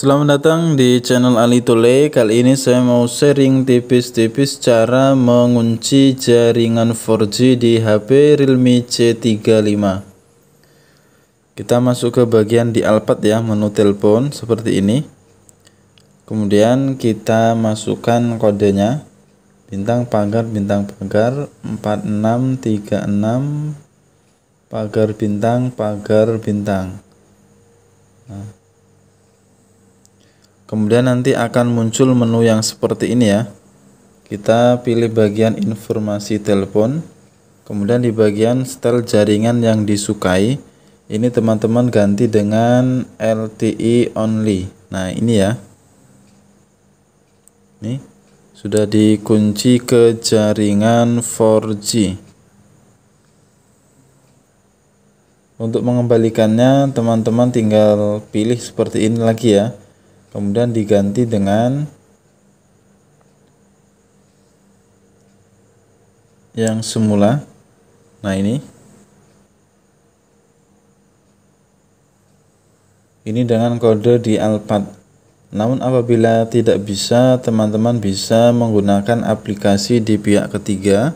Selamat datang di channel Ali Tule. Kali ini saya mau sharing tipis-tipis cara mengunci jaringan 4G di HP Realme C35. Kita masuk ke bagian di Alphard ya, menu telepon seperti ini. Kemudian kita masukkan kodenya. Bintang pagar bintang pagar 4636 pagar bintang pagar bintang. Nah, kemudian nanti akan muncul menu yang seperti ini ya kita pilih bagian informasi telepon kemudian di bagian setel jaringan yang disukai ini teman-teman ganti dengan LTE only nah ini ya ini sudah dikunci ke jaringan 4G untuk mengembalikannya teman-teman tinggal pilih seperti ini lagi ya kemudian diganti dengan yang semula nah ini ini dengan kode di Alpad. namun apabila tidak bisa teman-teman bisa menggunakan aplikasi di pihak ketiga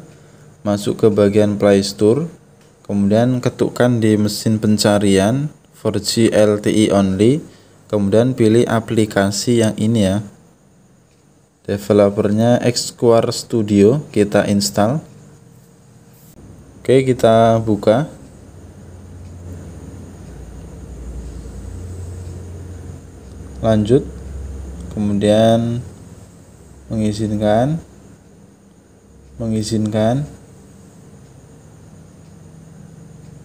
masuk ke bagian Playstore, kemudian ketukkan di mesin pencarian 4G LTE only kemudian pilih aplikasi yang ini ya developernya Xquar Studio kita install oke kita buka lanjut kemudian mengizinkan mengizinkan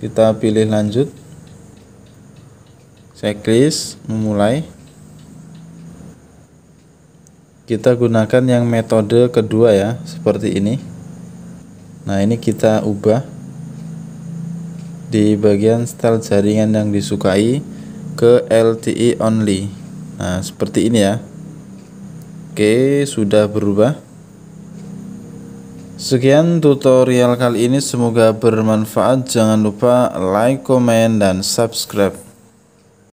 kita pilih lanjut checklist memulai. Kita gunakan yang metode kedua ya, seperti ini. Nah, ini kita ubah di bagian style jaringan yang disukai ke LTE only. Nah, seperti ini ya. Oke, sudah berubah. Sekian tutorial kali ini, semoga bermanfaat. Jangan lupa like, komen, dan subscribe.